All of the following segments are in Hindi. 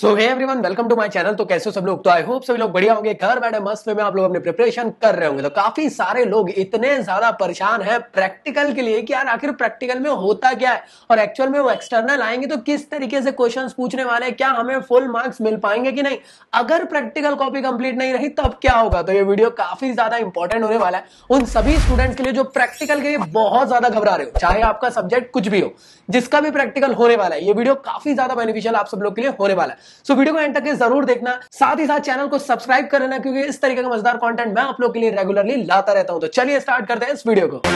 so hey everyone welcome to my channel तो कैसे हो सब लोग तो आई होप सभी लोग बढ़िया होंगे घर बैठे मस्त में आप लोग अपने प्रिपरेशन कर रहे होंगे तो काफी सारे लोग इतने ज्यादा परेशान हैं प्रैक्टिकल के लिए कि यार आखिर प्रैक्टिकल में होता क्या है और एक्चुअल में वो एक्सटर्नल आएंगे तो किस तरीके से क्वेश्चन पूछने वाले हैं क्या हमें फुल मार्क्स मिल पाएंगे कि नहीं अगर प्रैक्टिकल कॉपी कंप्लीट नहीं रही तब क्या होगा तो ये वीडियो काफी ज्यादा इंपॉर्टेंट होने वाला है उन सभी स्टूडेंट्स के लिए जो प्रैक्टिकल के लिए बहुत ज्यादा घबरा रहे हो चाहे आपका सब्जेक्ट कुछ भी हो जिसका भी प्रैक्टिकल होने वाला है ये वीडियो काफी ज्यादा बेनिफिशियल आप सब लोग के लिए होने वाला है सो वीडियो को एंड तक जरूर देखना साथ ही साथ चैनल को सब्सक्राइब कर लेना क्योंकि इस तरीके का मजेदार कंटेंट मैं आप लोग के लिए रेगुलरली लाता रहता हूं तो चलिए स्टार्ट करते हैं इस वीडियो को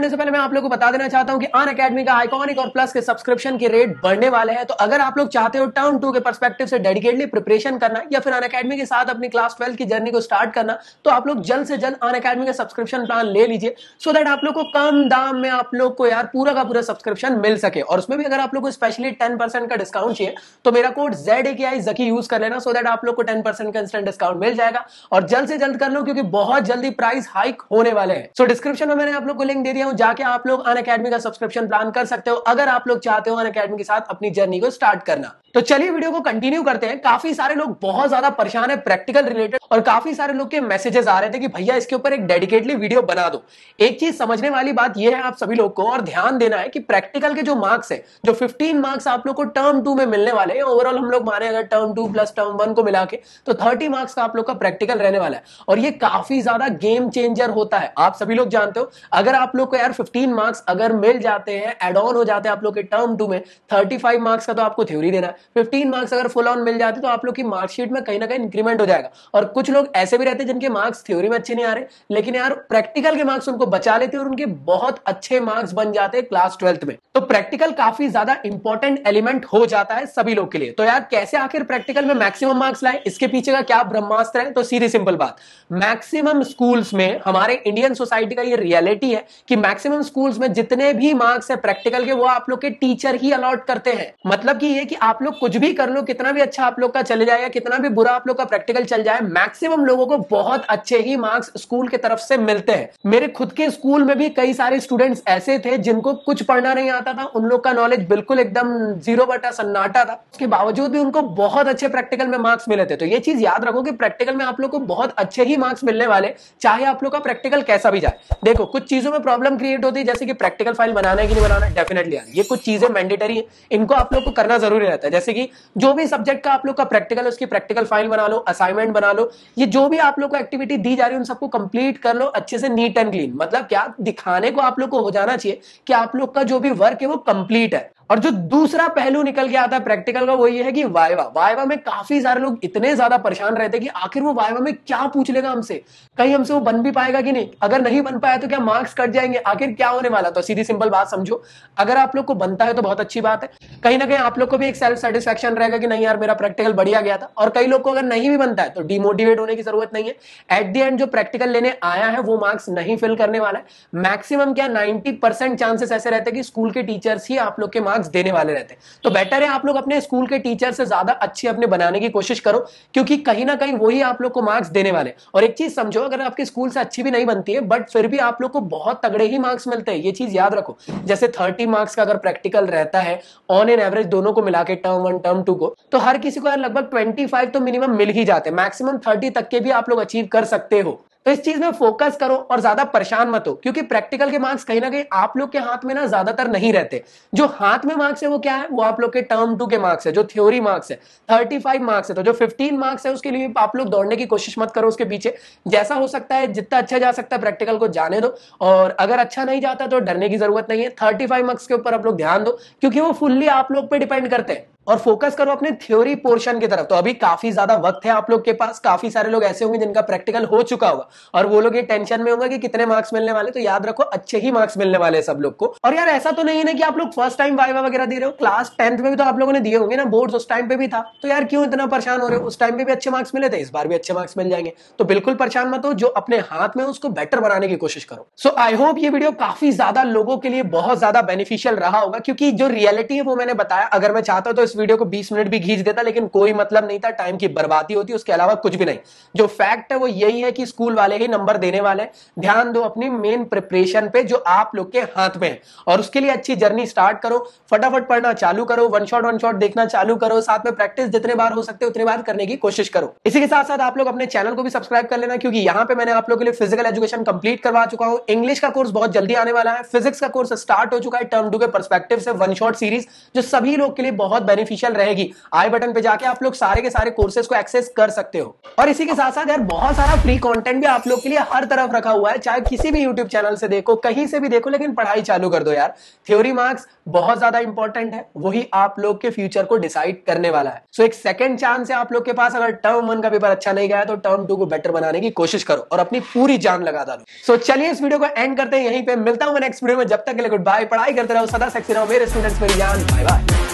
करने से पहले मैं आप लोगों को बता देना चाहता हूं कि अन अकेडमी का आइकॉनिक और प्लस के सब्सक्रिप्शन के रेट बढ़ने वाले हैं तो अगर आप लोग चाहते हो टर्म टू के परस्पेक्टिव से डेडिकेटली प्रिपरेशन करना या फिर अन अकेडमी के साथ अपनी क्लास ट्वेल्व की जर्नी को स्टार्ट करना तो आप लोग जल्द से जल्द अन अकेडमी का सब्सक्रिप्शन प्लान ले लीजिए सो दैट आप लोग को कम दाम में आप लोग को यार पूरा का पूरा सब्सक्रिप्शन मिल सके और उसमें भी अगर आप लोग को स्पेशली टेन का डिस्काउंट चाहिए तो मेरा कोड जेड ए के आई जकी यूज कर लेना सो दैट आप लोग को टेन परसेंट का इंस्टेंट डिस्काउंट मिल जाएगा और जल्द से जल्द कर लो क्योंकि बहुत जल्दी प्राइस हाइक होने वाले हैं सो डिस्क्रिप्शन में मैंने आप लोग को लिंक दे दिया हूं जाके आप लोग अन अकेडमी का सब्सक्रिप्शन प्लान कर सकते हो अगर आप लोग चाहते हो अन अकेडमी के साथ अपनी जर्नी को स्टार्ट करना तो चलिए वीडियो को कंटिन्यू करते हैं काफी सारे लोग बहुत ज्यादा परेशान है प्रैक्टिकल रिलेटेड और काफी सारे लोग के मैसेजेस आ रहे थे कि भैया इसके ऊपर एक डेडिकेटली वीडियो बना दो एक चीज समझने वाली बात यह है आप सभी लोग को और ध्यान देना है कि प्रैक्टिकल के जो मार्क्स है जो फिफ्टीन मार्क्स आप लोग को टर्म टू में मिलने वाले हैं ओवरऑल हम लोग माने अगर term two plus term one को मिला के तो थर्टी मार्क्स का आप लोग का प्रैक्टिकल रहने वाला है और ये काफी ज्यादा गेम चेंजर होता है आप सभी लोग जानते हो अगर आप लोग को यार फिफ्टीन मार्क्स अगर मिल जाते हैं एड ऑन हो जाते हैं आप लोग के टर्म टू में थर्टी मार्क्स का तो आपको थ्योरी देना है फिफ्टीन मार्क्स अगर फुल ऑन मिल जाते तो आप लोग की मार्कशीट में कहीं ना कहीं इंक्रीमेंट हो जाएगा और कुछ लोग ऐसे भी रहते हैं जिनके मार्क्स थ्योरी में अच्छे नहीं आ रहे लेकिन यार प्रैक्टिकल के मार्क्स उनको बचा लेते हैं और उनके बहुत अच्छे मार्क्स बन जाते हैं क्लास ट्वेल्थ में तो प्रैक्टिकल काफी ज्यादा इंपॉर्टेंट एलिमेंट हो जाता है सभी लोग के लिए तो यार कैसे आखिर प्रैक्टिकल में मैक्सिमम मार्क्स लाए इसके पीछे का क्या ब्रह्मास्त्र है तो सीधी सिंपल बात मैक्सिमम स्कूल्स में हमारे इंडियन सोसाइटी का ये रियलिटी है कि मैक्सिमम स्कूल्स में जितने भी मार्क्स है प्रैक्टिकल के वो आप लोग के टीचर ही अलॉट करते हैं मतलब कि ये कि आप लोग लोग कुछ भी कर लो कितना भी अच्छा आप लोग का चले जाए कितना भी बुरा आप लोग का प्रैक्टिकल चल जाए मैक्सिमम लोगों को बहुत अच्छे ही मार्क्स स्कूल की तरफ से मिलते हैं मेरे खुद के स्कूल में भी कई सारे स्टूडेंट्स ऐसे थे जिनको कुछ पढ़ना नहीं आता था उन लोग का नॉलेज बिल्कुल एकदम जीरो बटा सन्नाटा था उसके बावजूद भी उनको बहुत अच्छे प्रैक्टिकल में मार्क्स मिले थे तो ये चीज याद रखो कि प्रैक्टिकल में आप लोग को बहुत अच्छे ही मार्क्स मिलने वाले चाहे आप लोग का प्रैक्टिकल कैसा भी जाए देखो कुछ चीजों में प्रॉब्लम क्रिएट होती है जैसे कि प्रैक्टिकल फाइल बनाना है कि नहीं बनाना डेफिनेटली ये कुछ चीजें मैंडेटरी है इनको आप लोग को करना जरूरी रहता है जैसे कि जो भी सब्जेक्ट का आप लोग का प्रैक्टिकल उसकी प्रैक्टिकल फाइल बना लो असाइनमेंट बना लो ये जो भी आप लोग को एक्टिविटी दी जा रही है उन सबको कंप्लीट कर लो अच्छे से नीट एंड क्लीन मतलब क्या दिखाने को आप लोग को हो जाना चाहिए कि आप लोग का जो भी वर्क है वो कंप्लीट है और जो दूसरा पहलू निकल के आता है प्रैक्टिकल का वो ये है कि वाइवा वाइवा में काफी सारे लोग इतने ज्यादा परेशान रहते हैं कि आखिर वो वाइवा में क्या पूछ लेगा हमसे कहीं हमसे वो बन भी पाएगा कि नहीं अगर नहीं बन पाया तो क्या मार्क्स कट जाएंगे आखिर क्या होने वाला तो सीधी सिंपल बात समझो अगर आप लोग को बनता है तो बहुत अच्छी बात है कहीं ना कहीं आप लोग को भी एक सेल्फ सेटिस्फेक्शन रहेगा कि नहीं यार मेरा प्रैक्टिकल बढ़िया गया था और कई लोग को अगर नहीं भी बनता है तो डिमोटिवेट होने की जरूरत नहीं है एट दी एंड जो प्रैक्टिकल लेने आया है वो मार्क्स नहीं फिल करने वाला है मैक्सिमम क्या नाइनटी चांसेस ऐसे रहते हैं कि स्कूल के टीचर्स ही आप लोग के मार्क्स मार्क्स देने वाले रहते हैं तो बेटर है आप लोग अपने स्कूल के टीचर से ज्यादा अच्छे अपने बनाने की कोशिश करो क्योंकि कहीं ना कहीं वही आप लोग को मार्क्स देने वाले और एक चीज समझो अगर आपके स्कूल से अच्छी भी नहीं बनती है बट फिर भी आप लोग को बहुत तगड़े ही मार्क्स मिलते हैं ये चीज याद रखो जैसे थर्टी मार्क्स का अगर प्रैक्टिकल रहता है ऑन एन एवरेज दोनों को मिला के टर्म वन टर्म टू को तो हर किसी को लगभग ट्वेंटी तो मिनिमम मिल ही जाते हैं मैक्सिमम थर्टी तक के भी आप लोग अचीव कर सकते हो तो इस चीज में फोकस करो और ज्यादा परेशान मत हो क्योंकि प्रैक्टिकल के मार्क्स कहीं ना कहीं आप लोग के हाथ में ना ज्यादातर नहीं रहते जो हाथ में मार्क्स है वो क्या है वो आप लोग के टर्म टू के मार्क्स है जो थ्योरी मार्क्स है थर्टी फाइव मार्क्स है तो जो फिफ्टीन मार्क्स है उसके लिए आप लोग दौड़ने की कोशिश मत करो उसके पीछे जैसा हो सकता है जितना अच्छा जा सकता है प्रैक्टिकल को जाने दो और अगर अच्छा नहीं जाता तो डरने की जरूरत नहीं है थर्टी मार्क्स के ऊपर आप लोग ध्यान दो क्योंकि वो फुल्ली आप लोग पर डिपेंड करते हैं और फोकस करो अपने थ्योरी पोर्शन की तरफ तो अभी काफी ज्यादा वक्त है आप लोग के पास काफी सारे लोग ऐसे होंगे जिनका प्रैक्टिकल हो चुका होगा और वो लोग ये टेंशन में होंगे कि कितने मार्क्स मिलने वाले तो याद रखो अच्छे ही मार्क्स मिलने वाले हैं सब लोग को और यार ऐसा तो नहीं है कि आप लोग फर्स्ट टाइम वाइवा वगैरह दे रहे हो क्लास टेंथ में भी तो आप लोगों ने दिए होंगे ना बोर्ड उस टाइम पे भी था तो यार क्यों इतना परेशान हो रहे हो उस टाइम पे भी अच्छे मार्क्स मिले थे इस बार भी अच्छे मार्क्स मिल जाएंगे तो बिल्कुल परेशान मत हो जो अपने हाथ में उसको बेटर बनाने की कोशिश करो सो आई होप ये वीडियो काफी ज्यादा लोगों के लिए बहुत ज्यादा बेनिफिशियल रहा होगा क्योंकि जो रियलिटी है वो मैंने बताया अगर मैं चाहता तो इस वीडियो को 20 मिनट भी घींच देता लेकिन कोई मतलब नहीं था टाइम की बर्बादी होती उसके अलावा कुछ भी नहीं जो फैक्ट है वो यही है कि स्कूल वाले ही नंबर देने वाले ध्यान दो अपनी मेन प्रिपरेशन पे जो आप लोग के हाथ में है और उसके लिए अच्छी जर्नी स्टार्ट करो फटाफट पढ़ना चालू करो वन शॉट वन शॉट देखना चालू करो साथ में प्रैक्टिस जितने बार हो सकते उतने बार करने की कोशिश करो इसी के साथ साथ आप लोग अपने चैनल को भी सब्सक्राइब कर लेना क्योंकि यहाँ पे मैंने आप लोग के लिए फिजिकल एजुकेशन कंप्लीट करवा चुका हूँ इंग्लिश का कोर्स बहुत जल्दी आने वाला है फिजिक्स का कोर्स स्टार्ट हो चुका है टर्म टू के परस्पेक्टिव से वन शॉट सीरीज जो सभी लोग के लिए बहुत बेनिफिट बेनिफिशियल रहेगी आई बटन पे जाके आप लोग सारे के सारे कोर्सेज को एक्सेस कर सकते हो और इसी के साथ साथ यार बहुत सारा फ्री कॉन्टेंट भी आप लोग के लिए हर तरफ रखा हुआ है चाहे किसी भी यूट्यूब चैनल से देखो कहीं से भी देखो लेकिन पढ़ाई चालू कर दो यार थ्योरी मार्क्स बहुत ज्यादा इंपॉर्टेंट है वही आप लोग के फ्यूचर को डिसाइड करने वाला है सो एक सेकंड चांस है आप लोग के पास अगर टर्म वन का पेपर अच्छा नहीं गया तो टर्म टू को बेटर बनाने की कोशिश करो और अपनी पूरी जान लगा डालो सो चलिए इस वीडियो को एंड करते हैं यहीं पे मिलता हूं नेक्स्ट वीडियो में जब तक के लिए गुड बाय पढ़ाई करते रहो सदा सेक्सी रहो मेरे स्टूडेंट्स मेरी जान बाय बाय